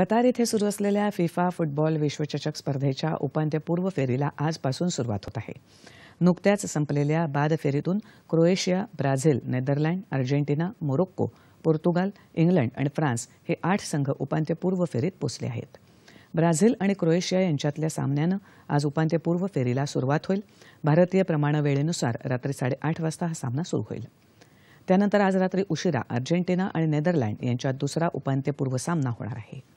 Qatar इथे सुरू असलेल्या फिफा फुटबॉल विश्वचषक स्पर्धेच्या उपांत्यपूर्व फेरीला आजपासून सुरुवात होत आहे नुकत्याच संपलेल्या बाद फेरीतून Croatia Brazil Netherland Argentina Morocco Portugal England आणि फ्रान्स हे आठ संघ उपांत्यपूर्व फेरीत पोचले आहेत ब्राझील आणि क्रोएशिया यांच्यातल्या सामन्यानं आज उपांत्यपूर्व फेरीला सुरुवात होईल भारतीय प्रमाणवेळेनुसार रात्री साडेआठ वाजता हा सामना सुरू होईल त्यानंतर आज रात्री उशिरा अर्जेंटिना आणि नेदरलँड यांच्यात दुसरा उपांत्यपूर्व सामना होणार आहे